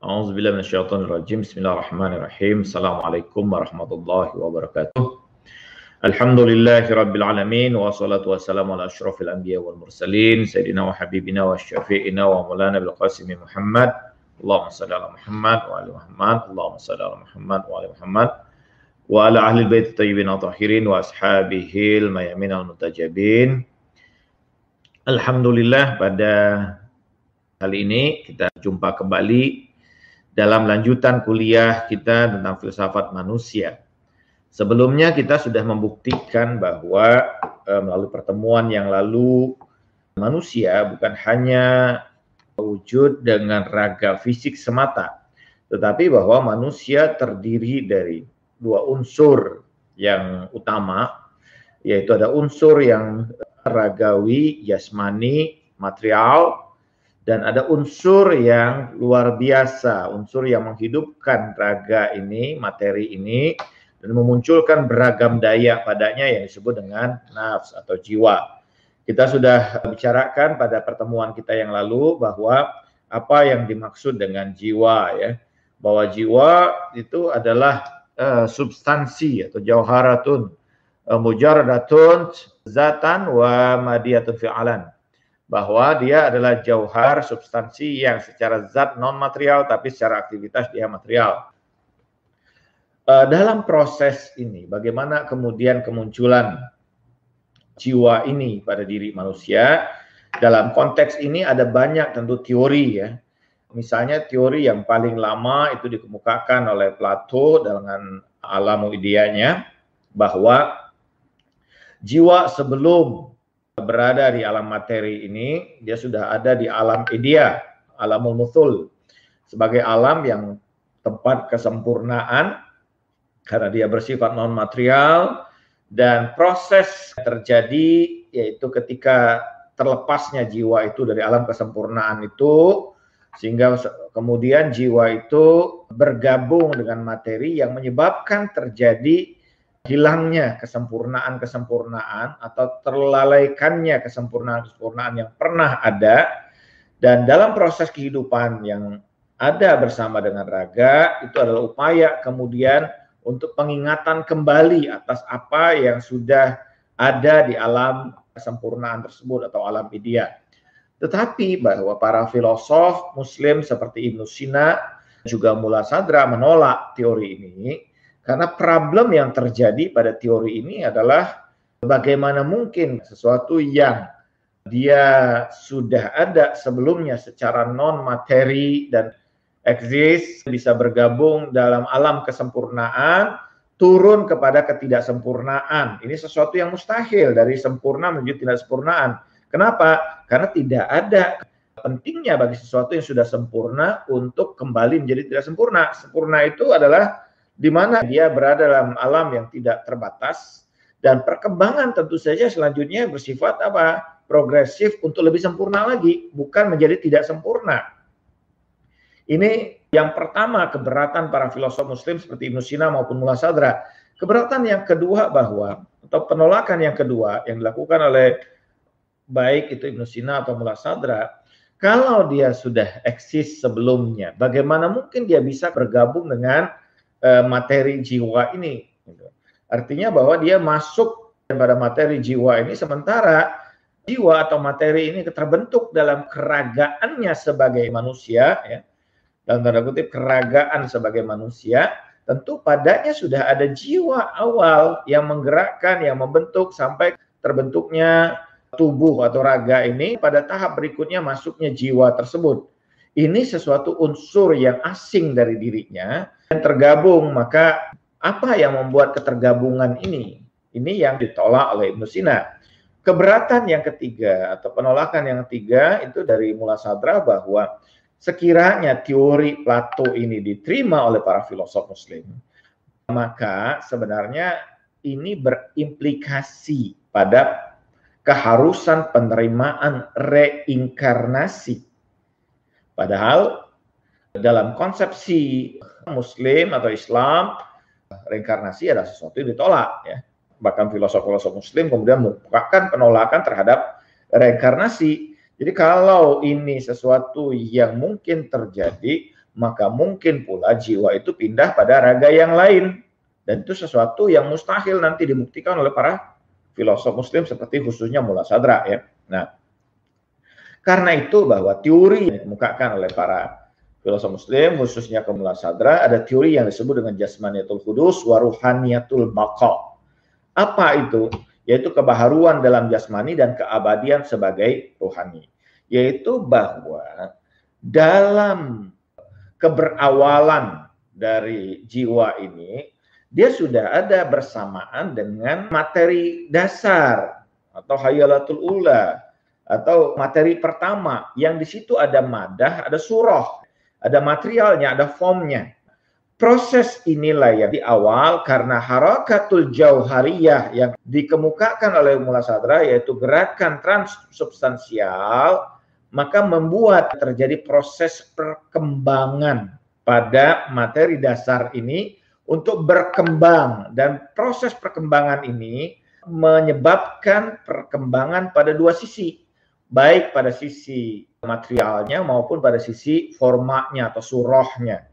A'udzubillah minasyaitonirrajim. Bismillahirrahmanirrahim. Assalamualaikum warahmatullahi wabarakatuh. Alhamdulillahirabbil alamin wassalatu wassalamu ala anbiya wal mursalin wa habibina wa syafi'ina wa maulana bil qasim Muhammad. Allahumma shalli ala Muhammad wa ali Muhammad. Allahumma shalli ala Muhammad wa ali Muhammad. Wa ala ahli bait tayyibin wa mayamin al mutajabin. Alhamdulillah pada kali ini kita jumpa kembali dalam lanjutan kuliah kita tentang filsafat manusia. Sebelumnya kita sudah membuktikan bahwa e, melalui pertemuan yang lalu manusia bukan hanya wujud dengan raga fisik semata, tetapi bahwa manusia terdiri dari dua unsur yang utama, yaitu ada unsur yang ragawi, jasmani, material, dan ada unsur yang luar biasa, unsur yang menghidupkan raga ini, materi ini, dan memunculkan beragam daya padanya yang disebut dengan nafs atau jiwa. Kita sudah bicarakan pada pertemuan kita yang lalu bahwa apa yang dimaksud dengan jiwa ya, bahwa jiwa itu adalah uh, substansi atau jauharatun, uh, eh, mujarratun, zatan wa madiyatun fi'alan bahwa dia adalah jauhar substansi yang secara zat non material tapi secara aktivitas dia material. E, dalam proses ini bagaimana kemudian kemunculan jiwa ini pada diri manusia? Dalam konteks ini ada banyak tentu teori ya. Misalnya teori yang paling lama itu dikemukakan oleh Plato dengan alamu ideanya bahwa jiwa sebelum berada di alam materi ini, dia sudah ada di alam idea, alam mutul, sebagai alam yang tempat kesempurnaan karena dia bersifat non material dan proses terjadi yaitu ketika terlepasnya jiwa itu dari alam kesempurnaan itu sehingga kemudian jiwa itu bergabung dengan materi yang menyebabkan terjadi hilangnya kesempurnaan-kesempurnaan atau terlalaikannya kesempurnaan-kesempurnaan yang pernah ada dan dalam proses kehidupan yang ada bersama dengan raga itu adalah upaya kemudian untuk pengingatan kembali atas apa yang sudah ada di alam kesempurnaan tersebut atau alam media Tetapi bahwa para filosof muslim seperti Ibnu Sina juga Mula Sadra menolak teori ini karena problem yang terjadi pada teori ini adalah bagaimana mungkin sesuatu yang dia sudah ada sebelumnya secara non materi dan eksis bisa bergabung dalam alam kesempurnaan turun kepada ketidaksempurnaan. Ini sesuatu yang mustahil dari sempurna menuju tidak sempurnaan. Kenapa? Karena tidak ada pentingnya bagi sesuatu yang sudah sempurna untuk kembali menjadi tidak sempurna. Sempurna itu adalah di mana dia berada dalam alam yang tidak terbatas dan perkembangan tentu saja selanjutnya bersifat apa? progresif untuk lebih sempurna lagi, bukan menjadi tidak sempurna. Ini yang pertama keberatan para filosof muslim seperti Ibnu Sina maupun Mullah Sadra. Keberatan yang kedua bahwa atau penolakan yang kedua yang dilakukan oleh baik itu Ibnu Sina atau Mullah Sadra, kalau dia sudah eksis sebelumnya, bagaimana mungkin dia bisa bergabung dengan Eh, materi jiwa ini. Gitu. Artinya bahwa dia masuk pada materi jiwa ini sementara jiwa atau materi ini terbentuk dalam keragaannya sebagai manusia ya. Dalam tanda kutip keragaan sebagai manusia, tentu padanya sudah ada jiwa awal yang menggerakkan, yang membentuk sampai terbentuknya tubuh atau raga ini pada tahap berikutnya masuknya jiwa tersebut. Ini sesuatu unsur yang asing dari dirinya tergabung, maka apa yang membuat ketergabungan ini? Ini yang ditolak oleh Ibnu Sina. Keberatan yang ketiga atau penolakan yang ketiga itu dari Mula Sadra bahwa sekiranya teori Plato ini diterima oleh para filosof muslim, maka sebenarnya ini berimplikasi pada keharusan penerimaan reinkarnasi. Padahal dalam konsepsi Muslim atau Islam reinkarnasi adalah sesuatu yang ditolak ya bahkan filosof-filosof Muslim kemudian merupakan penolakan terhadap reinkarnasi. Jadi kalau ini sesuatu yang mungkin terjadi, maka mungkin pula jiwa itu pindah pada raga yang lain. Dan itu sesuatu yang mustahil nanti dibuktikan oleh para filosof muslim seperti khususnya Mula Sadra ya. Nah, karena itu bahwa teori yang dikemukakan oleh para filosof muslim khususnya kemula Sadra ada teori yang disebut dengan jasmaniyatul kudus waruhaniyatul baqa Apa itu? Yaitu kebaharuan dalam jasmani dan keabadian sebagai rohani. Yaitu bahwa dalam keberawalan dari jiwa ini dia sudah ada bersamaan dengan materi dasar atau hayalatul ula atau materi pertama yang di situ ada madah, ada surah ada materialnya, ada formnya. Proses inilah yang di awal karena harakatul jauhariyah yang dikemukakan oleh Mula umm Sadra yaitu gerakan transsubstansial maka membuat terjadi proses perkembangan pada materi dasar ini untuk berkembang dan proses perkembangan ini menyebabkan perkembangan pada dua sisi baik pada sisi materialnya maupun pada sisi formatnya atau surahnya.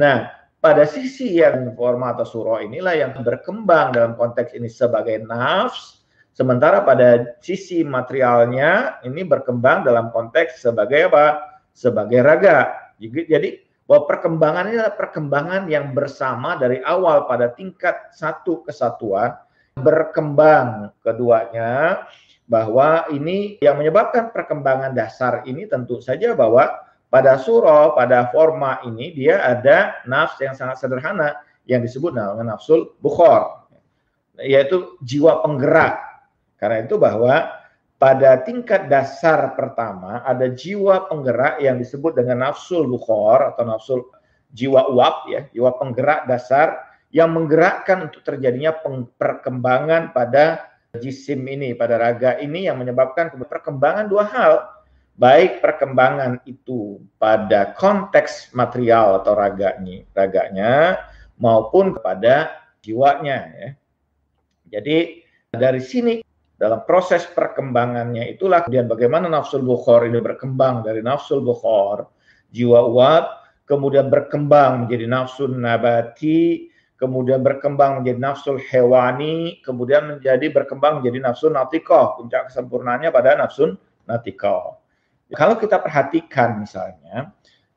Nah, pada sisi yang format atau surah inilah yang berkembang dalam konteks ini sebagai nafs, sementara pada sisi materialnya ini berkembang dalam konteks sebagai apa? Sebagai raga. Jadi bahwa perkembangan ini adalah perkembangan yang bersama dari awal pada tingkat satu kesatuan berkembang keduanya bahwa ini yang menyebabkan perkembangan dasar ini tentu saja bahwa pada surah, pada forma ini dia ada nafs yang sangat sederhana yang disebut dengan nafsul bukhor, yaitu jiwa penggerak. Karena itu bahwa pada tingkat dasar pertama ada jiwa penggerak yang disebut dengan nafsul bukhor atau nafsul jiwa uap ya, jiwa penggerak dasar yang menggerakkan untuk terjadinya perkembangan pada jisim ini, pada raga ini yang menyebabkan perkembangan dua hal. Baik perkembangan itu pada konteks material atau raganya, raganya maupun kepada jiwanya. Ya. Jadi dari sini dalam proses perkembangannya itulah kemudian bagaimana nafsul bukhor ini berkembang dari nafsul bukhor, jiwa uat kemudian berkembang menjadi nafsun nabati, kemudian berkembang menjadi nafsu hewani, kemudian menjadi berkembang menjadi nafsu natikoh, puncak kesempurnaannya pada nafsu natikoh. Kalau kita perhatikan misalnya,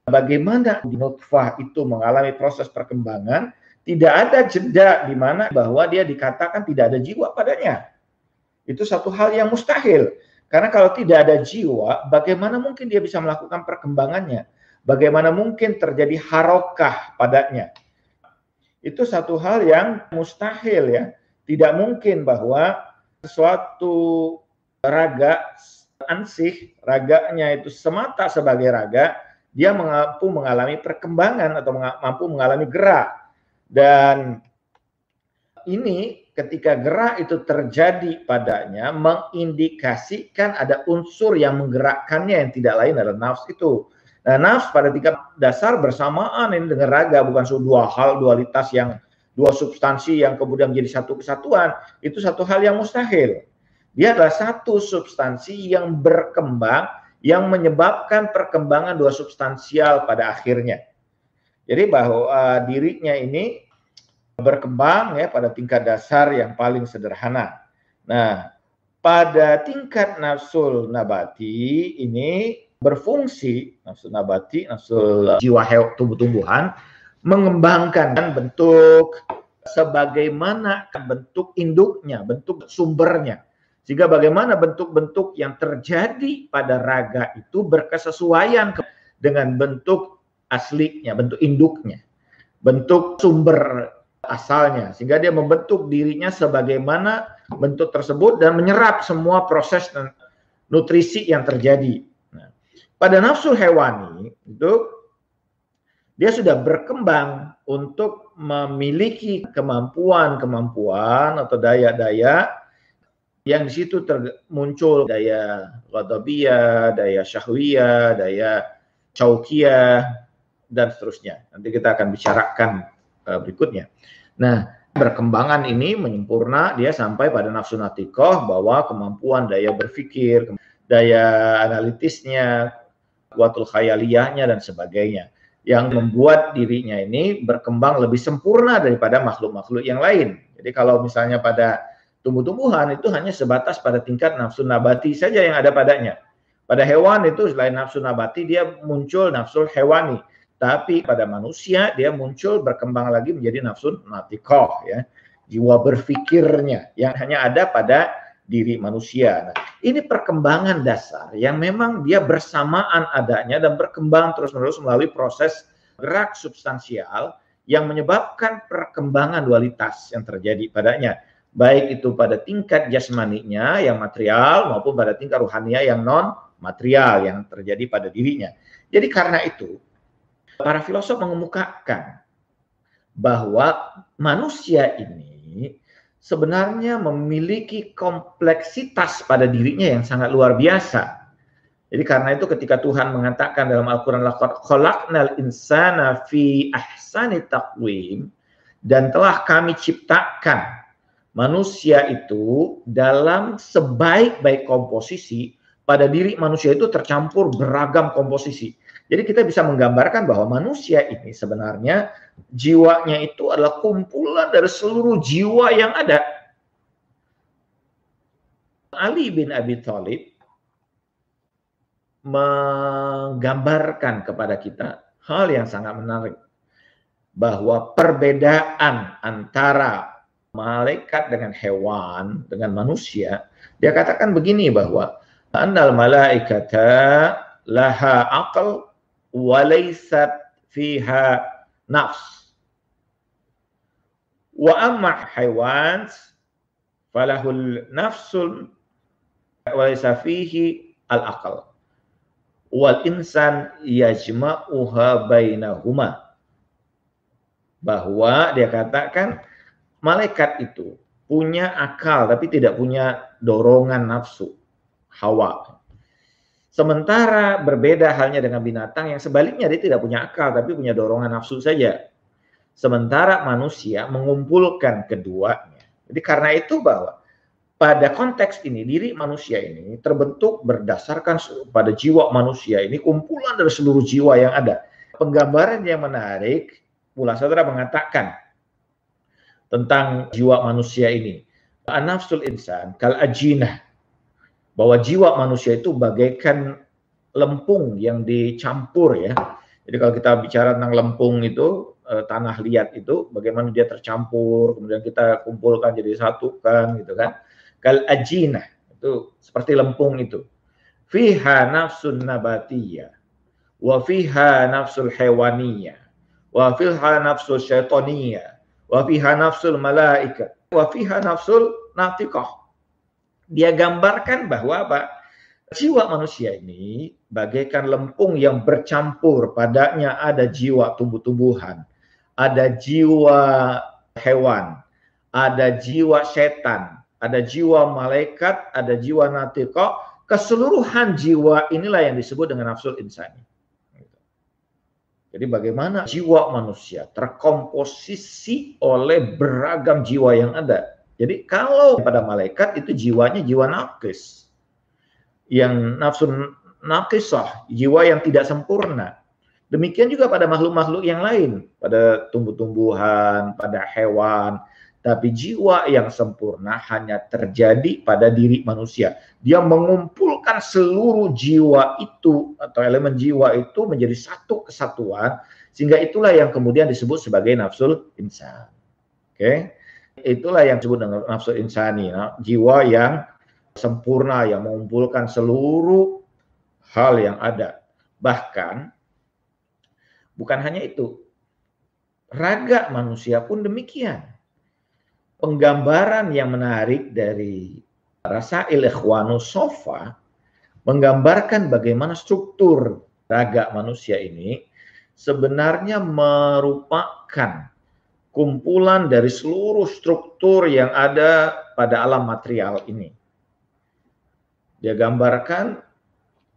bagaimana nutfah itu mengalami proses perkembangan, tidak ada jeda di mana bahwa dia dikatakan tidak ada jiwa padanya. Itu satu hal yang mustahil. Karena kalau tidak ada jiwa, bagaimana mungkin dia bisa melakukan perkembangannya? Bagaimana mungkin terjadi harokah padanya? itu satu hal yang mustahil ya. Tidak mungkin bahwa sesuatu raga ansih, raganya itu semata sebagai raga, dia mampu mengalami perkembangan atau mampu mengalami gerak. Dan ini ketika gerak itu terjadi padanya mengindikasikan ada unsur yang menggerakkannya yang tidak lain adalah nafs itu. Eh, nafs pada tingkat dasar bersamaan ini dengan raga, bukan dua hal, dualitas yang dua substansi yang kemudian menjadi satu kesatuan, itu satu hal yang mustahil. Dia adalah satu substansi yang berkembang yang menyebabkan perkembangan dua substansial pada akhirnya. Jadi bahwa uh, dirinya ini berkembang ya pada tingkat dasar yang paling sederhana. Nah, pada tingkat nafsul nabati ini berfungsi nafsu nabati, nafsu eh, jiwa tumbuh-tumbuhan mengembangkan bentuk sebagaimana bentuk induknya, bentuk sumbernya. Sehingga bagaimana bentuk-bentuk yang terjadi pada raga itu berkesesuaian dengan bentuk aslinya, bentuk induknya, bentuk sumber asalnya. Sehingga dia membentuk dirinya sebagaimana bentuk tersebut dan menyerap semua proses nutrisi yang terjadi pada nafsu hewani itu dia sudah berkembang untuk memiliki kemampuan-kemampuan atau daya-daya yang di situ termuncul muncul daya wadabia, daya syahwia, daya caukia dan seterusnya. Nanti kita akan bicarakan eh, berikutnya. Nah, berkembangan ini menyempurna dia sampai pada nafsu natikoh bahwa kemampuan daya berpikir, daya analitisnya, kuatul khayaliyahnya dan sebagainya yang membuat dirinya ini berkembang lebih sempurna daripada makhluk-makhluk yang lain. Jadi kalau misalnya pada tumbuh-tumbuhan itu hanya sebatas pada tingkat nafsu nabati saja yang ada padanya. Pada hewan itu selain nafsu nabati dia muncul nafsu hewani, tapi pada manusia dia muncul berkembang lagi menjadi nafsu natikoh ya, jiwa berfikirnya yang hanya ada pada diri manusia. Nah, ini perkembangan dasar yang memang dia bersamaan adanya dan berkembang terus-menerus melalui proses gerak substansial yang menyebabkan perkembangan dualitas yang terjadi padanya. Baik itu pada tingkat jasmaninya yang material maupun pada tingkat ruhania yang non material yang terjadi pada dirinya. Jadi karena itu para filosof mengemukakan bahwa manusia ini sebenarnya memiliki kompleksitas pada dirinya yang sangat luar biasa. Jadi karena itu ketika Tuhan mengatakan dalam Al-Qur'an laqad khalaqnal insana fi ahsani taqwim dan telah kami ciptakan manusia itu dalam sebaik-baik komposisi pada diri manusia itu tercampur beragam komposisi. Jadi kita bisa menggambarkan bahwa manusia ini sebenarnya jiwanya itu adalah kumpulan dari seluruh jiwa yang ada. Ali bin Abi Thalib menggambarkan kepada kita hal yang sangat menarik bahwa perbedaan antara malaikat dengan hewan dengan manusia dia katakan begini bahwa annal malaikata laha akal walaysat fiha nafs. Wa amma haiwan falahul nafsul walaysa fihi al aql Wal insan yajma'uha bainahuma. Bahwa dia katakan malaikat itu punya akal tapi tidak punya dorongan nafsu, hawa. Sementara berbeda halnya dengan binatang yang sebaliknya dia tidak punya akal tapi punya dorongan nafsu saja. Sementara manusia mengumpulkan keduanya. Jadi karena itu bahwa pada konteks ini diri manusia ini terbentuk berdasarkan pada jiwa manusia ini kumpulan dari seluruh jiwa yang ada. Penggambaran yang menarik Pula Sadra mengatakan tentang jiwa manusia ini. Anafsul insan kal ajinah bahwa jiwa manusia itu bagaikan lempung yang dicampur ya. Jadi kalau kita bicara tentang lempung itu eh, tanah liat itu bagaimana dia tercampur, kemudian kita kumpulkan jadi satu kan gitu kan. Kal ajina itu seperti lempung itu. Fiha nafsun nabatiya wa fiha nafsul hewaniyah wa fiha nafsul syaitaniya wa fiha nafsul malaikat wa fiha nafsul natiqah dia gambarkan bahwa apa? Jiwa manusia ini bagaikan lempung yang bercampur, padanya ada jiwa tumbuh-tumbuhan, ada jiwa hewan, ada jiwa setan, ada jiwa malaikat, ada jiwa natiko, keseluruhan jiwa inilah yang disebut dengan nafsul insani. Jadi bagaimana jiwa manusia terkomposisi oleh beragam jiwa yang ada jadi kalau pada malaikat itu jiwanya jiwa nafis. Yang nafsu nafisah, jiwa yang tidak sempurna. Demikian juga pada makhluk-makhluk yang lain, pada tumbuh-tumbuhan, pada hewan, tapi jiwa yang sempurna hanya terjadi pada diri manusia. Dia mengumpulkan seluruh jiwa itu atau elemen jiwa itu menjadi satu kesatuan sehingga itulah yang kemudian disebut sebagai nafsul insan. Oke. Okay? Itulah yang disebut dengan nafsu insani, ya. jiwa yang sempurna yang mengumpulkan seluruh hal yang ada. Bahkan bukan hanya itu, raga manusia pun demikian. Penggambaran yang menarik dari rasa ikhwanu sofa menggambarkan bagaimana struktur raga manusia ini sebenarnya merupakan kumpulan dari seluruh struktur yang ada pada alam material ini. Dia gambarkan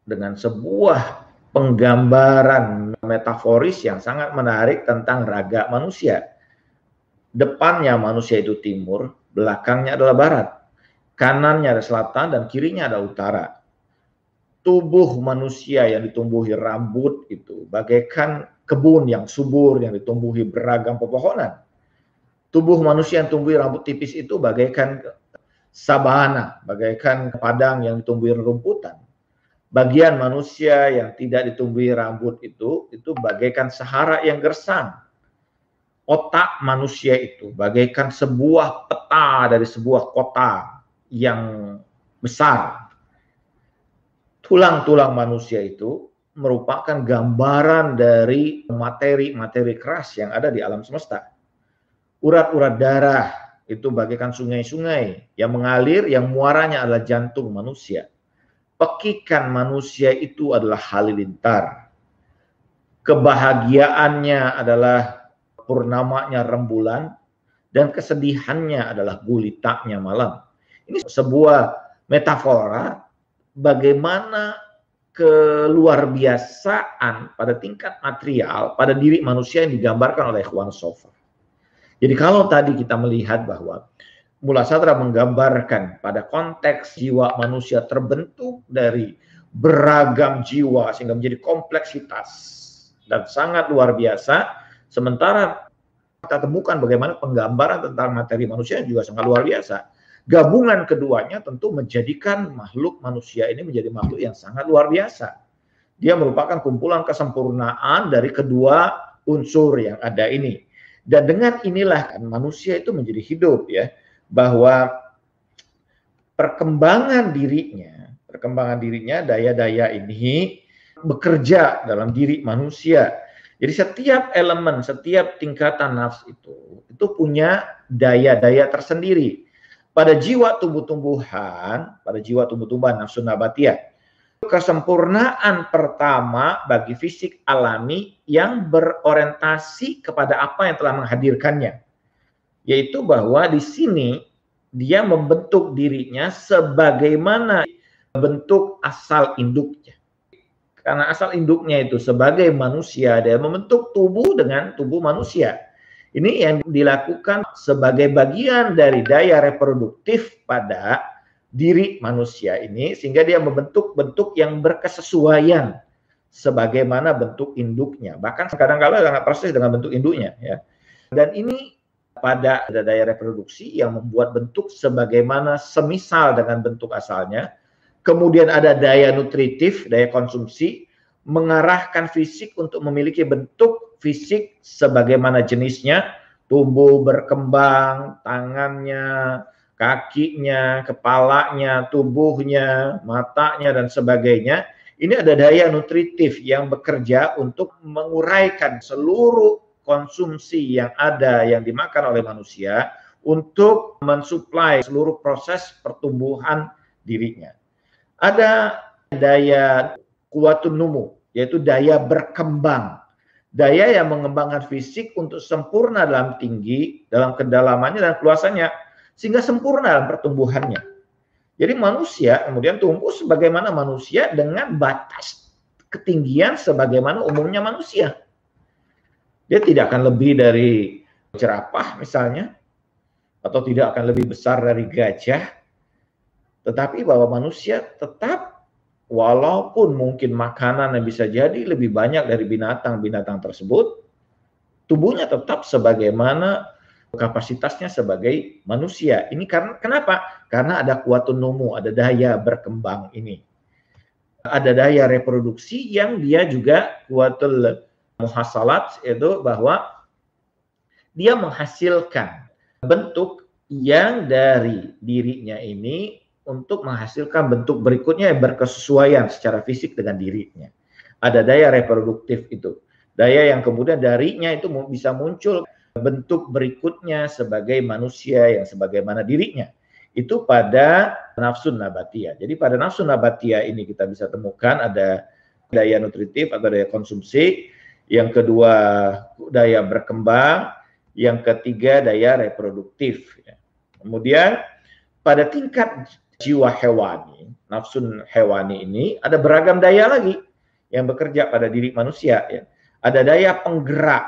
dengan sebuah penggambaran metaforis yang sangat menarik tentang raga manusia. Depannya manusia itu timur, belakangnya adalah barat. Kanannya ada selatan dan kirinya ada utara. Tubuh manusia yang ditumbuhi rambut itu bagaikan kebun yang subur yang ditumbuhi beragam pepohonan Tubuh manusia yang tumbuh rambut tipis itu bagaikan sabana, bagaikan padang yang ditumbuhi rumputan. Bagian manusia yang tidak ditumbuhi rambut itu, itu bagaikan sahara yang gersang. Otak manusia itu bagaikan sebuah peta dari sebuah kota yang besar. Tulang-tulang manusia itu merupakan gambaran dari materi-materi keras yang ada di alam semesta urat-urat darah itu bagaikan sungai-sungai yang mengalir yang muaranya adalah jantung manusia. Pekikan manusia itu adalah halilintar. Kebahagiaannya adalah purnamanya rembulan dan kesedihannya adalah gulitaknya malam. Ini sebuah metafora bagaimana keluar biasaan pada tingkat material pada diri manusia yang digambarkan oleh Juan Sofar. Jadi kalau tadi kita melihat bahwa Mula Satra menggambarkan pada konteks jiwa manusia terbentuk dari beragam jiwa sehingga menjadi kompleksitas dan sangat luar biasa. Sementara kita temukan bagaimana penggambaran tentang materi manusia juga sangat luar biasa. Gabungan keduanya tentu menjadikan makhluk manusia ini menjadi makhluk yang sangat luar biasa. Dia merupakan kumpulan kesempurnaan dari kedua unsur yang ada ini dan dengan inilah kan manusia itu menjadi hidup ya, bahwa perkembangan dirinya, perkembangan dirinya daya-daya ini bekerja dalam diri manusia. Jadi setiap elemen, setiap tingkatan nafs itu itu punya daya-daya tersendiri. Pada jiwa tumbuh-tumbuhan, pada jiwa tumbuh-tumbuhan nafsu nabatia, kesempurnaan pertama bagi fisik alami yang berorientasi kepada apa yang telah menghadirkannya. Yaitu bahwa di sini dia membentuk dirinya sebagaimana bentuk asal induknya. Karena asal induknya itu sebagai manusia dia membentuk tubuh dengan tubuh manusia. Ini yang dilakukan sebagai bagian dari daya reproduktif pada diri manusia ini sehingga dia membentuk bentuk yang berkesesuaian sebagaimana bentuk induknya bahkan kadang-kala sangat persis dengan bentuk induknya ya dan ini pada daya reproduksi yang membuat bentuk sebagaimana semisal dengan bentuk asalnya kemudian ada daya nutritif daya konsumsi mengarahkan fisik untuk memiliki bentuk fisik sebagaimana jenisnya tumbuh berkembang tangannya kakinya, kepalanya, tubuhnya, matanya, dan sebagainya. Ini ada daya nutritif yang bekerja untuk menguraikan seluruh konsumsi yang ada yang dimakan oleh manusia untuk mensuplai seluruh proses pertumbuhan dirinya. Ada daya kuatun numu, yaitu daya berkembang. Daya yang mengembangkan fisik untuk sempurna dalam tinggi, dalam kedalamannya dan keluasannya sehingga sempurna pertumbuhannya. Jadi manusia kemudian tumbuh sebagaimana manusia dengan batas ketinggian sebagaimana umumnya manusia. Dia tidak akan lebih dari cerapah misalnya atau tidak akan lebih besar dari gajah. Tetapi bahwa manusia tetap walaupun mungkin makanan yang bisa jadi lebih banyak dari binatang-binatang tersebut, tubuhnya tetap sebagaimana kapasitasnya sebagai manusia. Ini karena kenapa? Karena ada kuatun nomu, ada daya berkembang ini. Ada daya reproduksi yang dia juga kuatul muhasalat itu bahwa dia menghasilkan bentuk yang dari dirinya ini untuk menghasilkan bentuk berikutnya yang berkesesuaian secara fisik dengan dirinya. Ada daya reproduktif itu. Daya yang kemudian darinya itu bisa muncul bentuk berikutnya sebagai manusia yang sebagaimana dirinya. Itu pada nafsu nabatia. Jadi pada nafsu nabatia ini kita bisa temukan ada daya nutritif atau daya konsumsi, yang kedua daya berkembang, yang ketiga daya reproduktif. Ya. Kemudian pada tingkat jiwa hewani, nafsu hewani ini ada beragam daya lagi yang bekerja pada diri manusia. Ya. Ada daya penggerak,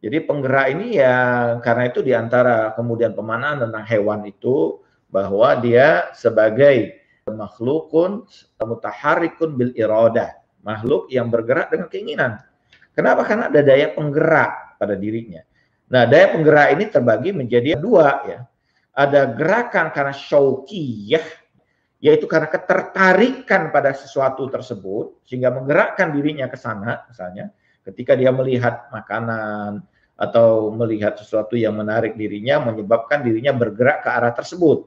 jadi penggerak ini ya karena itu diantara kemudian pemanaan tentang hewan itu bahwa dia sebagai makhlukun mutaharikun bil iroda makhluk yang bergerak dengan keinginan. Kenapa? Karena ada daya penggerak pada dirinya. Nah, daya penggerak ini terbagi menjadi dua ya. Ada gerakan karena syaukiyah, yaitu karena ketertarikan pada sesuatu tersebut sehingga menggerakkan dirinya ke sana misalnya Ketika dia melihat makanan atau melihat sesuatu yang menarik dirinya menyebabkan dirinya bergerak ke arah tersebut.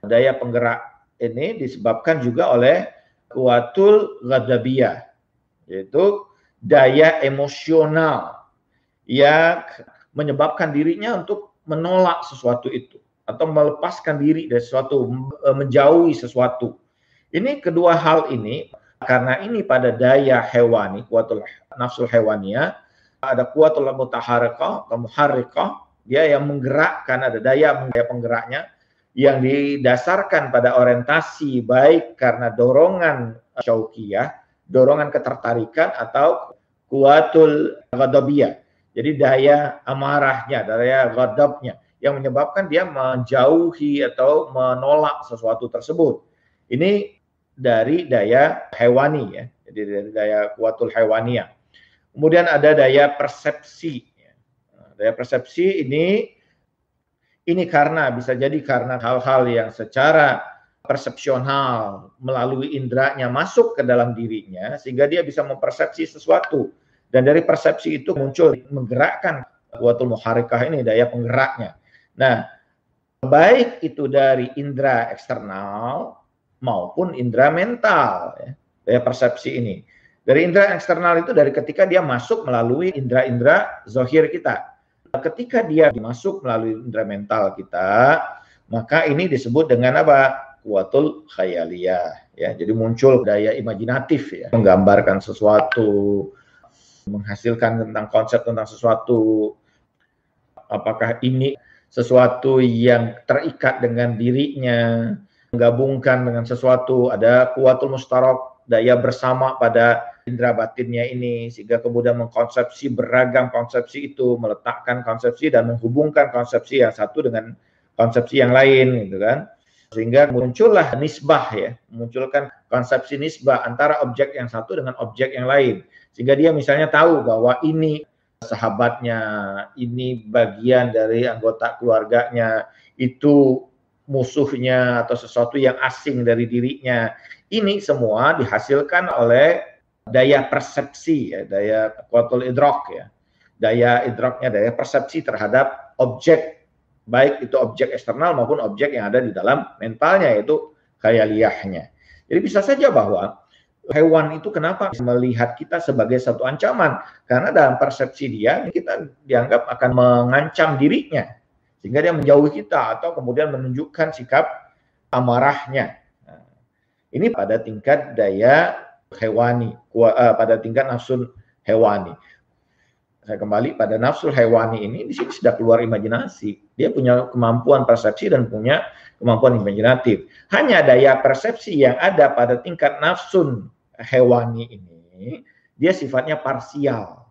Daya penggerak ini disebabkan juga oleh kuatul ghadabiyah yaitu daya emosional yang menyebabkan dirinya untuk menolak sesuatu itu atau melepaskan diri dari sesuatu menjauhi sesuatu. Ini kedua hal ini karena ini pada daya hewani kuatul nafsul hewania, ada kuatul mutaharika atau dia yang menggerakkan ada daya daya penggeraknya yang didasarkan pada orientasi baik karena dorongan syaukiyah, dorongan ketertarikan atau kuatul ghadabiyah. Jadi daya amarahnya, daya ghadabnya yang menyebabkan dia menjauhi atau menolak sesuatu tersebut. Ini dari daya hewani ya, jadi dari daya kuatul ya. Kemudian ada daya persepsi. Ya. Nah, daya persepsi ini ini karena bisa jadi karena hal-hal yang secara persepsional melalui indranya masuk ke dalam dirinya sehingga dia bisa mempersepsi sesuatu dan dari persepsi itu muncul menggerakkan kuatul muharikah ini daya penggeraknya. Nah, baik itu dari indera eksternal maupun indera mental ya, daya persepsi ini. Dari indera eksternal itu dari ketika dia masuk melalui indera-indera zohir kita. Ketika dia masuk melalui indera mental kita, maka ini disebut dengan apa? Kuatul khayaliyah. Ya, jadi muncul daya imajinatif ya, menggambarkan sesuatu, menghasilkan tentang konsep tentang sesuatu. Apakah ini sesuatu yang terikat dengan dirinya, menggabungkan dengan sesuatu, ada kuatul mustarok, daya bersama pada indera batinnya ini, sehingga kemudian mengkonsepsi beragam konsepsi itu, meletakkan konsepsi dan menghubungkan konsepsi yang satu dengan konsepsi yang lain, gitu kan. Sehingga muncullah nisbah ya, munculkan konsepsi nisbah antara objek yang satu dengan objek yang lain. Sehingga dia misalnya tahu bahwa ini sahabatnya, ini bagian dari anggota keluarganya, itu musuhnya atau sesuatu yang asing dari dirinya. Ini semua dihasilkan oleh daya persepsi, ya, daya kuatul idrok ya, daya idroknya, daya persepsi terhadap objek, baik itu objek eksternal maupun objek yang ada di dalam mentalnya yaitu khayaliyahnya. Jadi bisa saja bahwa hewan itu kenapa melihat kita sebagai satu ancaman? Karena dalam persepsi dia kita dianggap akan mengancam dirinya sehingga dia menjauhi kita atau kemudian menunjukkan sikap amarahnya. ini pada tingkat daya hewani, eh, pada tingkat nafsu hewani. Saya kembali pada nafsu hewani ini di sini sudah keluar imajinasi. Dia punya kemampuan persepsi dan punya kemampuan imajinatif. Hanya daya persepsi yang ada pada tingkat nafsu hewani ini, dia sifatnya parsial.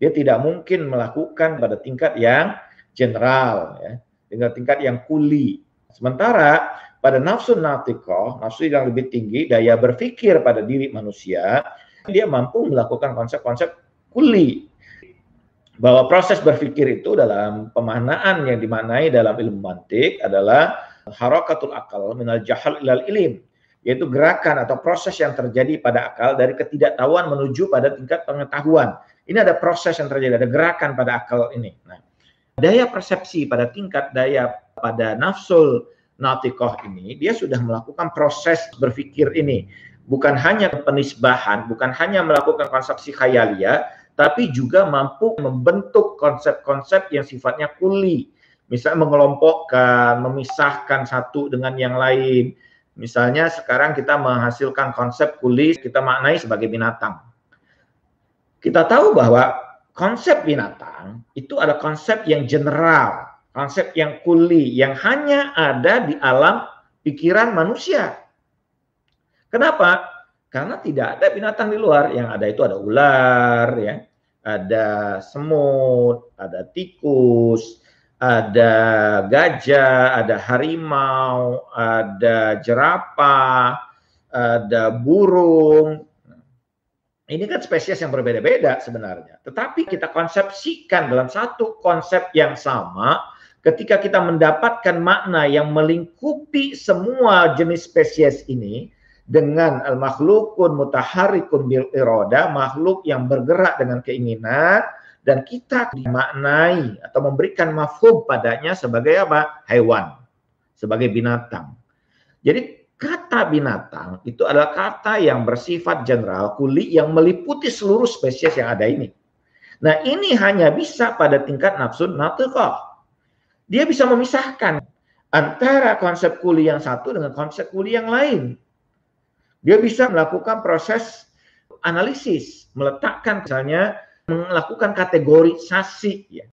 Dia tidak mungkin melakukan pada tingkat yang general, ya, tingkat-tingkat yang kuli. Sementara pada nafsu natikoh, nafsu yang lebih tinggi, daya berpikir pada diri manusia, dia mampu melakukan konsep-konsep kuli. Bahwa proses berpikir itu dalam pemahaman yang dimaknai dalam ilmu mantik adalah harokatul akal minal jahal ilal ilim. Yaitu gerakan atau proses yang terjadi pada akal dari ketidaktahuan menuju pada tingkat pengetahuan. Ini ada proses yang terjadi, ada gerakan pada akal ini. Nah, daya persepsi pada tingkat daya pada nafsul natikoh ini dia sudah melakukan proses berpikir ini bukan hanya penisbahan bukan hanya melakukan konsepsi khayalia tapi juga mampu membentuk konsep-konsep yang sifatnya kuli misalnya mengelompokkan memisahkan satu dengan yang lain misalnya sekarang kita menghasilkan konsep kuli kita maknai sebagai binatang kita tahu bahwa konsep binatang itu ada konsep yang general, konsep yang kuli, yang hanya ada di alam pikiran manusia. Kenapa? Karena tidak ada binatang di luar, yang ada itu ada ular, ya, ada semut, ada tikus, ada gajah, ada harimau, ada jerapah, ada burung, ini kan spesies yang berbeda-beda sebenarnya. Tetapi kita konsepsikan dalam satu konsep yang sama ketika kita mendapatkan makna yang melingkupi semua jenis spesies ini dengan al-makhlukun mutaharikun bil iroda, makhluk yang bergerak dengan keinginan dan kita dimaknai atau memberikan mafhum padanya sebagai apa? hewan, sebagai binatang. Jadi Kata binatang itu adalah kata yang bersifat general, kuli yang meliputi seluruh spesies yang ada ini. Nah, ini hanya bisa pada tingkat nafsu natukoh. Dia bisa memisahkan antara konsep kuli yang satu dengan konsep kuli yang lain. Dia bisa melakukan proses analisis, meletakkan misalnya melakukan kategorisasi ya.